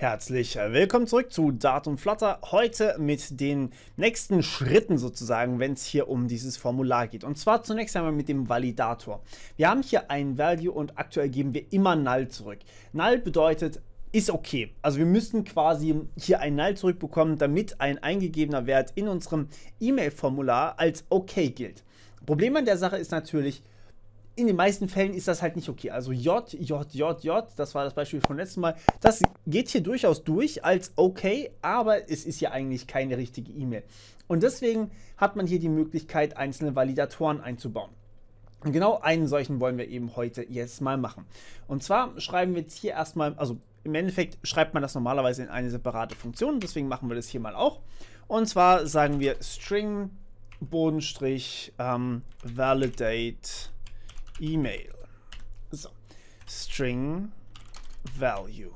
Herzlich willkommen zurück zu Datum Flutter. Heute mit den nächsten Schritten sozusagen, wenn es hier um dieses Formular geht. Und zwar zunächst einmal mit dem Validator. Wir haben hier ein Value und aktuell geben wir immer Null zurück. Null bedeutet, ist okay. Also wir müssen quasi hier ein Null zurückbekommen, damit ein eingegebener Wert in unserem E-Mail-Formular als okay gilt. Problem an der Sache ist natürlich, in den meisten Fällen ist das halt nicht okay. Also J, J, J, J, das war das Beispiel von letzten Mal. Das geht hier durchaus durch als okay, aber es ist ja eigentlich keine richtige E-Mail. Und deswegen hat man hier die Möglichkeit, einzelne Validatoren einzubauen. Und genau einen solchen wollen wir eben heute jetzt mal machen. Und zwar schreiben wir jetzt hier erstmal, also im Endeffekt schreibt man das normalerweise in eine separate Funktion, deswegen machen wir das hier mal auch. Und zwar sagen wir string Bodenstrich ähm, validate E-Mail. So, String Value.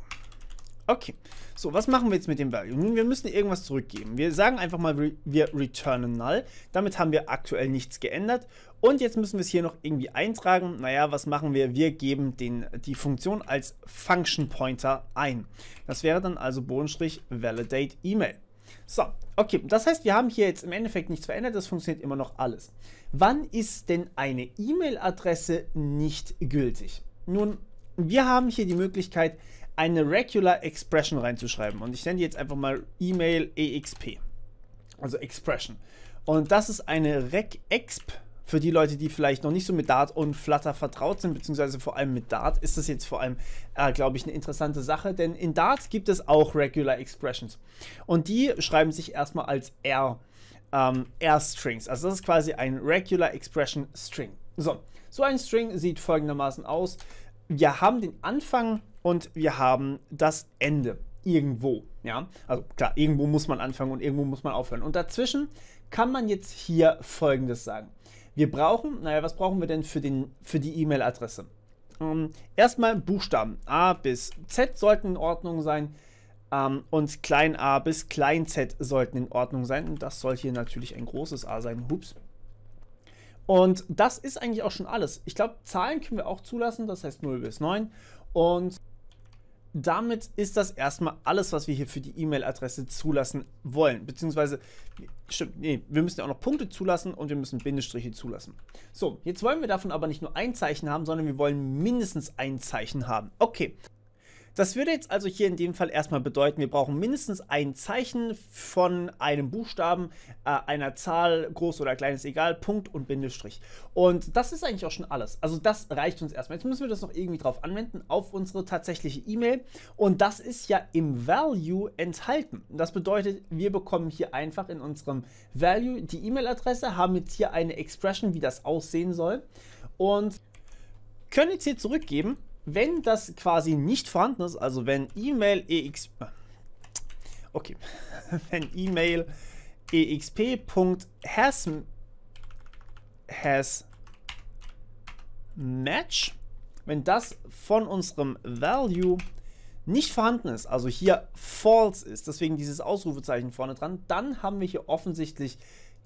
Okay, so, was machen wir jetzt mit dem Value? Nun, wir müssen irgendwas zurückgeben. Wir sagen einfach mal, wir returnen null. Damit haben wir aktuell nichts geändert. Und jetzt müssen wir es hier noch irgendwie eintragen. Naja, was machen wir? Wir geben den, die Funktion als Function Pointer ein. Das wäre dann also Bodenstrich Validate E-Mail. So, okay, das heißt, wir haben hier jetzt im Endeffekt nichts verändert, das funktioniert immer noch alles. Wann ist denn eine E-Mail-Adresse nicht gültig? Nun, wir haben hier die Möglichkeit, eine Regular Expression reinzuschreiben und ich nenne die jetzt einfach mal E-Mail EXP, also Expression. Und das ist eine Reg-Exp-Expression für die Leute, die vielleicht noch nicht so mit Dart und Flutter vertraut sind, beziehungsweise vor allem mit Dart, ist das jetzt vor allem, äh, glaube ich, eine interessante Sache, denn in Dart gibt es auch Regular Expressions. Und die schreiben sich erstmal als R, ähm, R-Strings. Also das ist quasi ein Regular Expression String. So, so ein String sieht folgendermaßen aus. Wir haben den Anfang und wir haben das Ende irgendwo. Ja, also klar, irgendwo muss man anfangen und irgendwo muss man aufhören. Und dazwischen kann man jetzt hier Folgendes sagen. Wir brauchen, naja, was brauchen wir denn für, den, für die E-Mail-Adresse? Ähm, erstmal Buchstaben A bis Z sollten in Ordnung sein ähm, und klein a bis klein z sollten in Ordnung sein. Und das soll hier natürlich ein großes A sein. Hups. Und das ist eigentlich auch schon alles. Ich glaube, Zahlen können wir auch zulassen, das heißt 0 bis 9. Und damit ist das erstmal alles, was wir hier für die E-Mail-Adresse zulassen wollen. Beziehungsweise, stimmt, nee, wir müssen ja auch noch Punkte zulassen und wir müssen Bindestriche zulassen. So, jetzt wollen wir davon aber nicht nur ein Zeichen haben, sondern wir wollen mindestens ein Zeichen haben. Okay, das würde jetzt also hier in dem Fall erstmal bedeuten, wir brauchen mindestens ein Zeichen von einem Buchstaben, äh, einer Zahl, groß oder klein ist egal, Punkt und Bindestrich. Und das ist eigentlich auch schon alles. Also das reicht uns erstmal. Jetzt müssen wir das noch irgendwie drauf anwenden auf unsere tatsächliche E-Mail. Und das ist ja im Value enthalten. Das bedeutet, wir bekommen hier einfach in unserem Value die E-Mail-Adresse, haben jetzt hier eine Expression, wie das aussehen soll. Und können jetzt hier zurückgeben wenn das quasi nicht vorhanden ist, also wenn E-Mail EX... Okay, wenn E-Mail exp.has has match, wenn das von unserem Value nicht vorhanden ist, also hier false ist, deswegen dieses Ausrufezeichen vorne dran, dann haben wir hier offensichtlich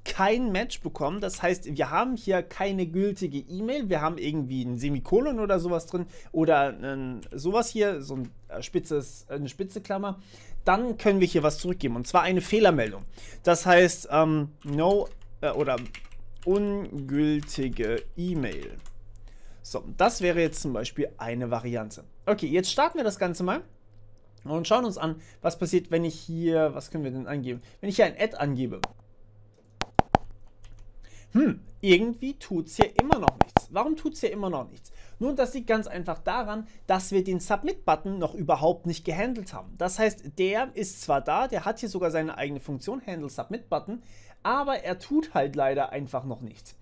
kein Match bekommen. Das heißt, wir haben hier keine gültige E-Mail. Wir haben irgendwie ein Semikolon oder sowas drin oder ein, sowas hier, so ein äh, spitzes, eine spitze Klammer. Dann können wir hier was zurückgeben und zwar eine Fehlermeldung. Das heißt, ähm, no äh, oder ungültige E-Mail. So, das wäre jetzt zum Beispiel eine Variante. Okay, jetzt starten wir das Ganze mal und schauen uns an, was passiert, wenn ich hier, was können wir denn angeben? Wenn ich hier ein Ad angebe hm, irgendwie tut es hier immer noch nichts. Warum tut es hier immer noch nichts? Nun, das liegt ganz einfach daran, dass wir den Submit-Button noch überhaupt nicht gehandelt haben. Das heißt, der ist zwar da, der hat hier sogar seine eigene Funktion, Handle Submit-Button, aber er tut halt leider einfach noch nichts.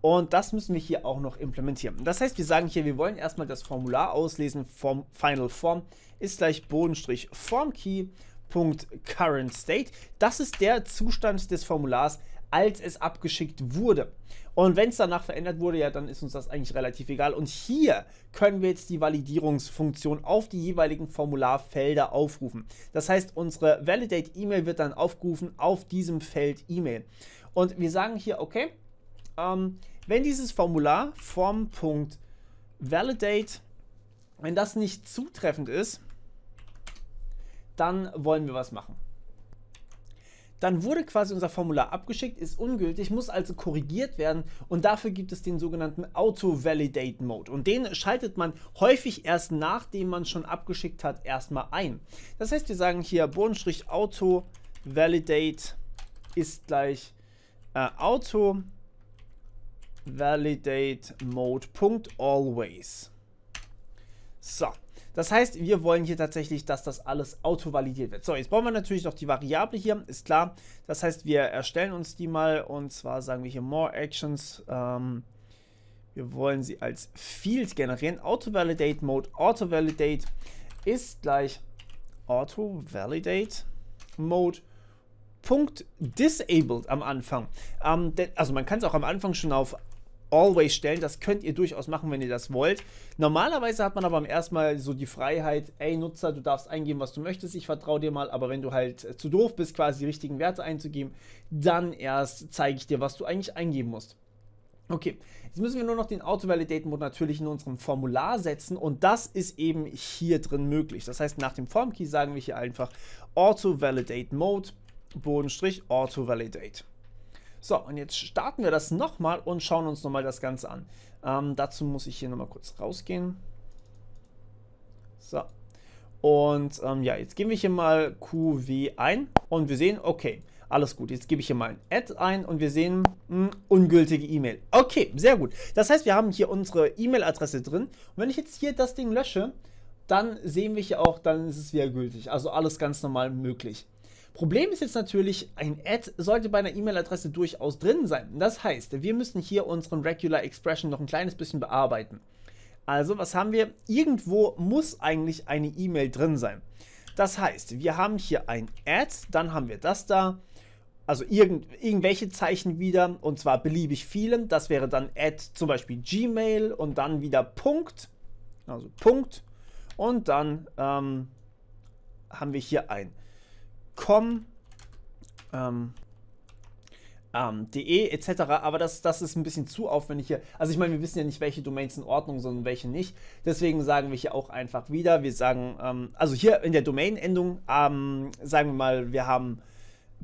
Und das müssen wir hier auch noch implementieren. Das heißt, wir sagen hier, wir wollen erstmal das Formular auslesen vom Final Form ist gleich Bodenstrich Form Key. Current State. Das ist der Zustand des Formulars, als es abgeschickt wurde. Und wenn es danach verändert wurde, ja, dann ist uns das eigentlich relativ egal. Und hier können wir jetzt die Validierungsfunktion auf die jeweiligen Formularfelder aufrufen. Das heißt, unsere Validate E-Mail wird dann aufgerufen auf diesem Feld E-Mail. Und wir sagen hier, okay, ähm, wenn dieses Formular form.validate, wenn das nicht zutreffend ist, dann wollen wir was machen. Dann wurde quasi unser Formular abgeschickt, ist ungültig, muss also korrigiert werden und dafür gibt es den sogenannten Auto-Validate Mode. Und den schaltet man häufig erst nachdem man schon abgeschickt hat, erstmal ein. Das heißt, wir sagen hier Bodenstrich Auto Validate ist gleich äh, Auto Validate Mode. Always. So, das heißt, wir wollen hier tatsächlich, dass das alles autovalidiert wird. So, jetzt brauchen wir natürlich noch die Variable hier, ist klar. Das heißt, wir erstellen uns die mal und zwar sagen wir hier more actions. Ähm, wir wollen sie als Field generieren. Auto-Validate Mode, Auto-Validate ist gleich Auto-Validate Mode. Punkt disabled am Anfang. Ähm, also man kann es auch am Anfang schon auf Always stellen. Das könnt ihr durchaus machen, wenn ihr das wollt. Normalerweise hat man aber am ersten Mal so die Freiheit, ey Nutzer, du darfst eingeben, was du möchtest, ich vertraue dir mal, aber wenn du halt äh, zu doof bist, quasi die richtigen Werte einzugeben, dann erst zeige ich dir, was du eigentlich eingeben musst. Okay, jetzt müssen wir nur noch den Auto-Validate-Mode natürlich in unserem Formular setzen und das ist eben hier drin möglich. Das heißt, nach dem Form-Key sagen wir hier einfach Auto-Validate-Mode, Bodenstrich, Auto-Validate. So, und jetzt starten wir das nochmal und schauen uns nochmal das Ganze an. Ähm, dazu muss ich hier nochmal kurz rausgehen. So. Und ähm, ja, jetzt geben wir hier mal QW ein und wir sehen, okay, alles gut. Jetzt gebe ich hier mal ein Add ein und wir sehen, mh, hm, ungültige E-Mail. Okay, sehr gut. Das heißt, wir haben hier unsere E-Mail-Adresse drin. Und wenn ich jetzt hier das Ding lösche, dann sehen wir hier auch, dann ist es wieder gültig. Also alles ganz normal möglich. Problem ist jetzt natürlich, ein Ad sollte bei einer E-Mail-Adresse durchaus drin sein. Das heißt, wir müssen hier unseren Regular Expression noch ein kleines bisschen bearbeiten. Also, was haben wir? Irgendwo muss eigentlich eine E-Mail drin sein. Das heißt, wir haben hier ein Ad, dann haben wir das da, also irgend, irgendwelche Zeichen wieder, und zwar beliebig viele. Das wäre dann Ad zum Beispiel Gmail und dann wieder Punkt, also Punkt, und dann ähm, haben wir hier ein ähm, ähm, de etc. Aber das, das ist ein bisschen zu aufwendig hier. Also ich meine, wir wissen ja nicht, welche Domains in Ordnung sind und welche nicht. Deswegen sagen wir hier auch einfach wieder, wir sagen, ähm, also hier in der Domain-Endung, ähm, sagen wir mal, wir haben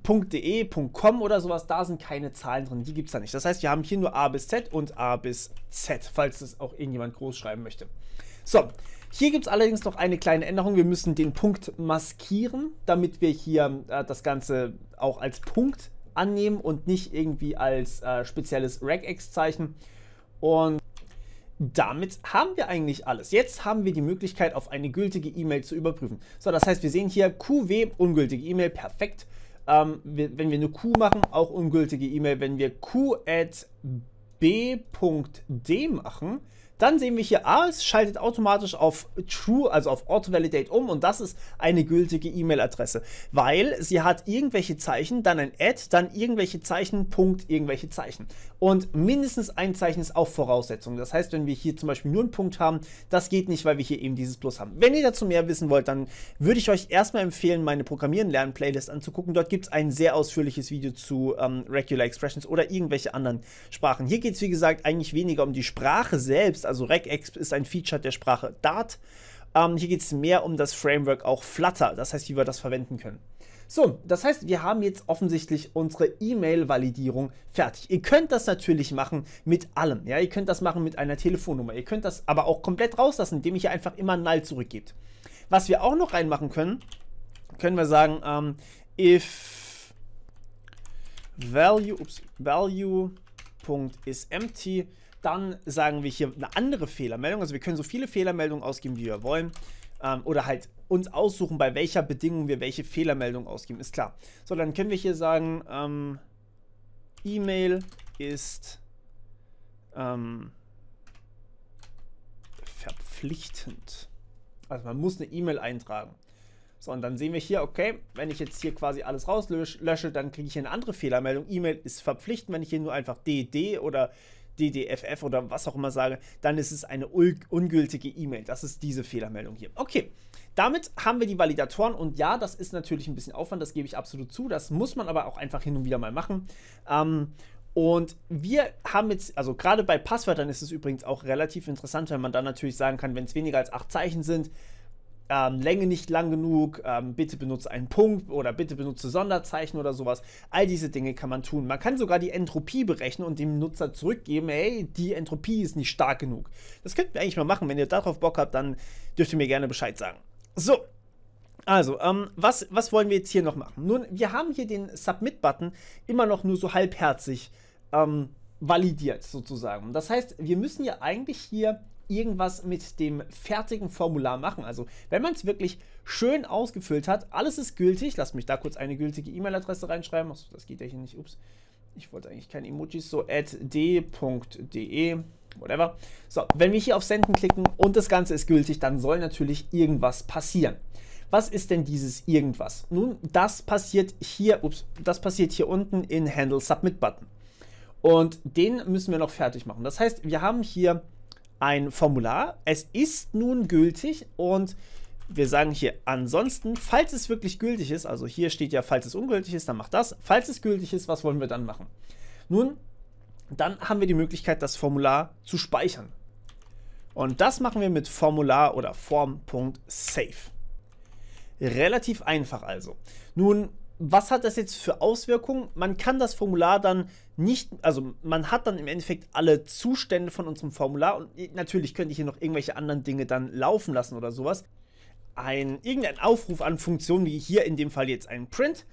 .de, .com oder sowas, da sind keine Zahlen drin, die gibt es da nicht. Das heißt, wir haben hier nur A bis Z und A bis Z, falls das auch irgendjemand groß schreiben möchte. So, hier gibt es allerdings noch eine kleine Änderung. Wir müssen den Punkt maskieren, damit wir hier äh, das Ganze auch als Punkt annehmen und nicht irgendwie als äh, spezielles Regex-Zeichen. Und damit haben wir eigentlich alles. Jetzt haben wir die Möglichkeit, auf eine gültige E-Mail zu überprüfen. So, das heißt, wir sehen hier QW, ungültige E-Mail, perfekt. Ähm, wenn wir eine Q machen, auch ungültige E-Mail. Wenn wir Q at b.d machen, dann sehen wir hier, es schaltet automatisch auf True, also auf Auto-Validate um und das ist eine gültige E-Mail-Adresse, weil sie hat irgendwelche Zeichen, dann ein Add, dann irgendwelche Zeichen, Punkt, irgendwelche Zeichen. Und mindestens ein Zeichen ist auch Voraussetzung. Das heißt, wenn wir hier zum Beispiel nur einen Punkt haben, das geht nicht, weil wir hier eben dieses Plus haben. Wenn ihr dazu mehr wissen wollt, dann würde ich euch erstmal empfehlen, meine Programmieren lernen Playlist anzugucken. Dort gibt es ein sehr ausführliches Video zu ähm, Regular Expressions oder irgendwelche anderen Sprachen. Hier geht es, wie gesagt, eigentlich weniger um die Sprache selbst, heißt also Regex ist ein Feature der Sprache Dart. Ähm, hier geht es mehr um das Framework auch Flutter, das heißt, wie wir das verwenden können. So, das heißt, wir haben jetzt offensichtlich unsere E-Mail-Validierung fertig. Ihr könnt das natürlich machen mit allem. Ja, ihr könnt das machen mit einer Telefonnummer. Ihr könnt das aber auch komplett rauslassen, indem ihr hier einfach immer null zurückgebt. Was wir auch noch reinmachen können, können wir sagen, ähm, if value, value empty, dann sagen wir hier eine andere Fehlermeldung. Also wir können so viele Fehlermeldungen ausgeben, wie wir wollen. Ähm, oder halt uns aussuchen, bei welcher Bedingung wir welche Fehlermeldung ausgeben. Ist klar. So, dann können wir hier sagen, ähm, E-Mail ist ähm, verpflichtend. Also man muss eine E-Mail eintragen. So, und dann sehen wir hier, okay, wenn ich jetzt hier quasi alles rauslösche, dann kriege ich hier eine andere Fehlermeldung. E-Mail ist verpflichtend, wenn ich hier nur einfach DD oder DDFF oder was auch immer sage, dann ist es eine ungültige E-Mail. Das ist diese Fehlermeldung hier. Okay, damit haben wir die Validatoren und ja, das ist natürlich ein bisschen Aufwand, das gebe ich absolut zu. Das muss man aber auch einfach hin und wieder mal machen. Ähm, und wir haben jetzt, also gerade bei Passwörtern ist es übrigens auch relativ interessant, wenn man dann natürlich sagen kann, wenn es weniger als acht Zeichen sind, ähm, Länge nicht lang genug, ähm, bitte benutze einen Punkt oder bitte benutze Sonderzeichen oder sowas. All diese Dinge kann man tun. Man kann sogar die Entropie berechnen und dem Nutzer zurückgeben, hey, die Entropie ist nicht stark genug. Das könnten wir eigentlich mal machen. Wenn ihr darauf Bock habt, dann dürft ihr mir gerne Bescheid sagen. So. Also, ähm, was, was wollen wir jetzt hier noch machen? Nun, wir haben hier den Submit-Button immer noch nur so halbherzig ähm, validiert sozusagen. Das heißt, wir müssen ja eigentlich hier irgendwas mit dem fertigen Formular machen. Also wenn man es wirklich schön ausgefüllt hat, alles ist gültig. Lass mich da kurz eine gültige E-Mail-Adresse reinschreiben. Achso, das geht ja hier nicht. Ups. Ich wollte eigentlich keine Emojis. So, at d.de whatever. So, wenn wir hier auf Senden klicken und das Ganze ist gültig, dann soll natürlich irgendwas passieren. Was ist denn dieses irgendwas? Nun, das passiert hier, ups, das passiert hier unten in Handle Submit Button. Und den müssen wir noch fertig machen. Das heißt, wir haben hier ein Formular. Es ist nun gültig und wir sagen hier ansonsten, falls es wirklich gültig ist, also hier steht ja, falls es ungültig ist, dann macht das. Falls es gültig ist, was wollen wir dann machen? Nun, dann haben wir die Möglichkeit, das Formular zu speichern. Und das machen wir mit Formular oder Form.save. Relativ einfach also. Nun was hat das jetzt für Auswirkungen? Man kann das Formular dann nicht, also man hat dann im Endeffekt alle Zustände von unserem Formular und natürlich könnte ich hier noch irgendwelche anderen Dinge dann laufen lassen oder sowas. Ein, irgendein Aufruf an Funktionen, wie hier in dem Fall jetzt ein Print,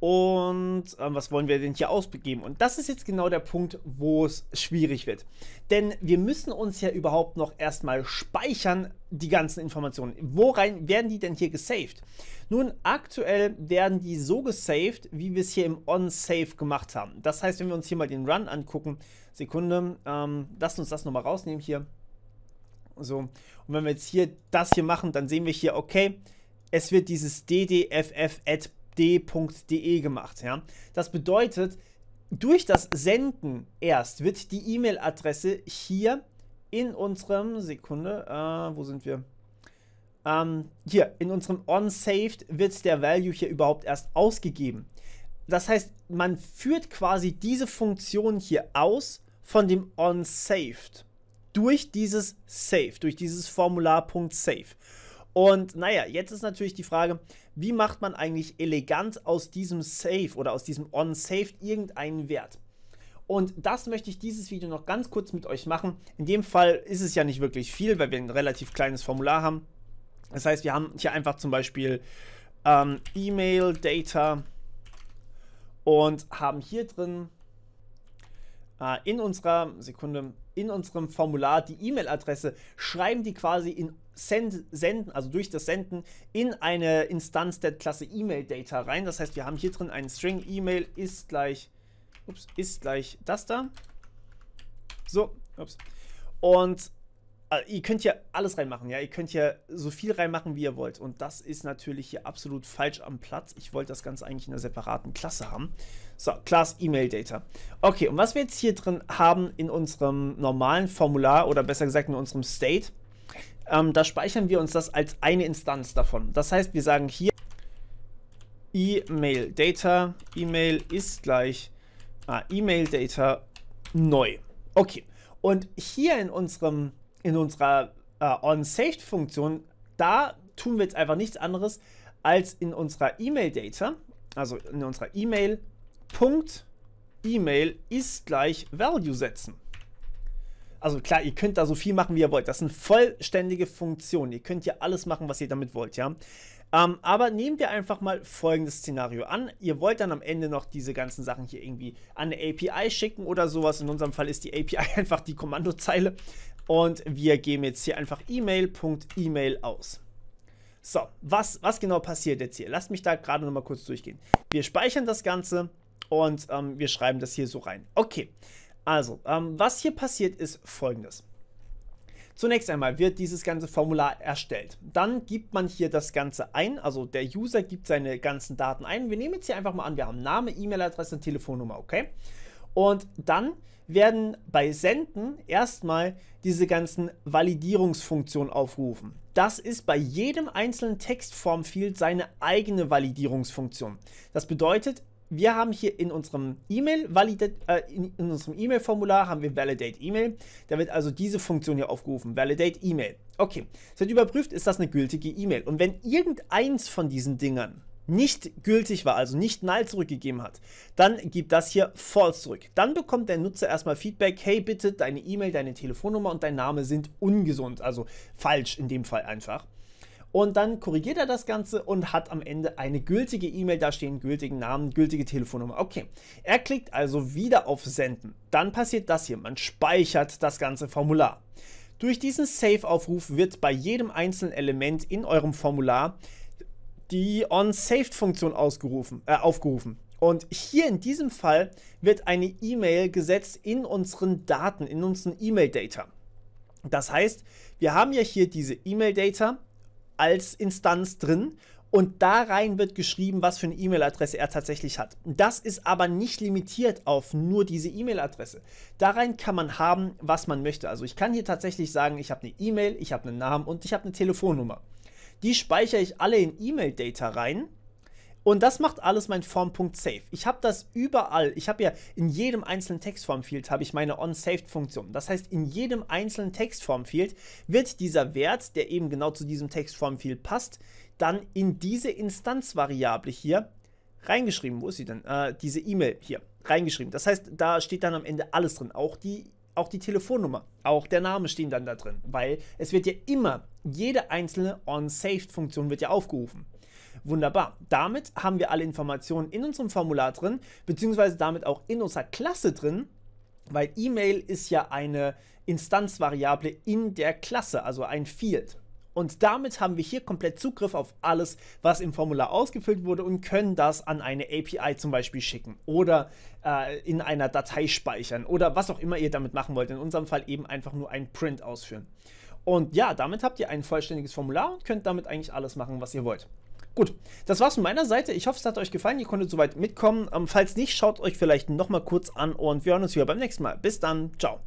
und äh, was wollen wir denn hier ausbegeben? Und das ist jetzt genau der Punkt, wo es schwierig wird. Denn wir müssen uns ja überhaupt noch erstmal speichern, die ganzen Informationen. Worein werden die denn hier gesaved? Nun, aktuell werden die so gesaved, wie wir es hier im OnSave gemacht haben. Das heißt, wenn wir uns hier mal den Run angucken, Sekunde, ähm, lasst uns das nochmal rausnehmen hier. So, und wenn wir jetzt hier das hier machen, dann sehen wir hier, okay, es wird dieses ddff add d.de gemacht. Ja? Das bedeutet, durch das Senden erst wird die E-Mail-Adresse hier in unserem, Sekunde, äh, wo sind wir? Ähm, hier, in unserem OnSaved wird der Value hier überhaupt erst ausgegeben. Das heißt, man führt quasi diese Funktion hier aus von dem OnSaved durch dieses Save, durch dieses Formular.save. Und naja, jetzt ist natürlich die Frage, wie macht man eigentlich elegant aus diesem Save oder aus diesem OnSaved irgendeinen Wert? Und das möchte ich dieses Video noch ganz kurz mit euch machen. In dem Fall ist es ja nicht wirklich viel, weil wir ein relativ kleines Formular haben. Das heißt, wir haben hier einfach zum Beispiel ähm, E-Mail, Data und haben hier drin äh, in unserer Sekunde, in unserem Formular die E-Mail-Adresse, schreiben die quasi in send, senden, also durch das Senden in eine Instanz der Klasse E-Mail-Data rein. Das heißt, wir haben hier drin einen String E-Mail ist gleich, ups, ist gleich das da. So, ups. Und also ihr könnt hier alles reinmachen, ja, ihr könnt hier so viel reinmachen, wie ihr wollt. Und das ist natürlich hier absolut falsch am Platz. Ich wollte das Ganze eigentlich in einer separaten Klasse haben. So, Class E-Mail Data. Okay, und was wir jetzt hier drin haben in unserem normalen Formular oder besser gesagt in unserem State, ähm, da speichern wir uns das als eine Instanz davon. Das heißt, wir sagen hier E-Mail Data, E-Mail ist gleich ah, E-Mail Data neu. Okay, und hier in unserem in unserer äh, OnSaved-Funktion, da tun wir jetzt einfach nichts anderes als in unserer E-Mail Data, also in unserer E-Mail Data. Punkt E-Mail ist gleich Value setzen. Also klar, ihr könnt da so viel machen, wie ihr wollt. Das sind vollständige Funktionen. Ihr könnt ja alles machen, was ihr damit wollt, ja. Ähm, aber nehmt ihr einfach mal folgendes Szenario an. Ihr wollt dann am Ende noch diese ganzen Sachen hier irgendwie an eine API schicken oder sowas. In unserem Fall ist die API einfach die Kommandozeile. Und wir geben jetzt hier einfach E-Mail.E-Mail aus. So, was, was genau passiert jetzt hier? Lasst mich da gerade nochmal kurz durchgehen. Wir speichern das Ganze und ähm, wir schreiben das hier so rein. Okay, also ähm, was hier passiert ist folgendes. Zunächst einmal wird dieses ganze Formular erstellt. Dann gibt man hier das Ganze ein, also der User gibt seine ganzen Daten ein. Wir nehmen jetzt hier einfach mal an, wir haben Name, E-Mail-Adresse und Telefonnummer, okay? Und dann werden bei Senden erstmal diese ganzen Validierungsfunktionen aufrufen. Das ist bei jedem einzelnen Textformfield seine eigene Validierungsfunktion. Das bedeutet, wir haben hier in unserem E-Mail äh, in, in unserem E-Mail-Formular haben wir Validate E-Mail. Da wird also diese Funktion hier aufgerufen, Validate E-Mail. Okay, es wird überprüft, ist das eine gültige E-Mail. Und wenn irgendeins von diesen Dingern nicht gültig war, also nicht null zurückgegeben hat, dann gibt das hier false zurück. Dann bekommt der Nutzer erstmal Feedback, hey bitte, deine E-Mail, deine Telefonnummer und dein Name sind ungesund, also falsch in dem Fall einfach. Und dann korrigiert er das Ganze und hat am Ende eine gültige E-Mail, da stehen gültigen Namen, gültige Telefonnummer. Okay, er klickt also wieder auf Senden. Dann passiert das hier, man speichert das ganze Formular. Durch diesen Save-Aufruf wird bei jedem einzelnen Element in eurem Formular die onsaved funktion äh, aufgerufen. Und hier in diesem Fall wird eine E-Mail gesetzt in unseren Daten, in unseren E-Mail-Data. Das heißt, wir haben ja hier diese E-Mail-Data als Instanz drin und da rein wird geschrieben, was für eine E-Mail-Adresse er tatsächlich hat. Das ist aber nicht limitiert auf nur diese E-Mail-Adresse. Da rein kann man haben, was man möchte. Also ich kann hier tatsächlich sagen, ich habe eine E-Mail, ich habe einen Namen und ich habe eine Telefonnummer. Die speichere ich alle in E-Mail-Data rein und das macht alles mein Form.Punkt Save. Ich habe das überall. Ich habe ja in jedem einzelnen Textform-Field habe ich meine onSaved-Funktion. Das heißt, in jedem einzelnen Textform-Field wird dieser Wert, der eben genau zu diesem Textform-Field passt, dann in diese Instanzvariable hier reingeschrieben. Wo ist sie denn? Äh, diese E-Mail hier reingeschrieben. Das heißt, da steht dann am Ende alles drin. Auch die auch die Telefonnummer, auch der Name stehen dann da drin, weil es wird ja immer, jede einzelne OnSaved-Funktion wird ja aufgerufen. Wunderbar. Damit haben wir alle Informationen in unserem Formular drin, beziehungsweise damit auch in unserer Klasse drin, weil E-Mail ist ja eine Instanzvariable in der Klasse, also ein Field. Und damit haben wir hier komplett Zugriff auf alles, was im Formular ausgefüllt wurde und können das an eine API zum Beispiel schicken oder äh, in einer Datei speichern oder was auch immer ihr damit machen wollt. In unserem Fall eben einfach nur ein Print ausführen. Und ja, damit habt ihr ein vollständiges Formular und könnt damit eigentlich alles machen, was ihr wollt. Gut, das war's von meiner Seite. Ich hoffe, es hat euch gefallen. Ihr konntet soweit mitkommen. Ähm, falls nicht, schaut euch vielleicht nochmal kurz an und wir hören uns wieder beim nächsten Mal. Bis dann. Ciao.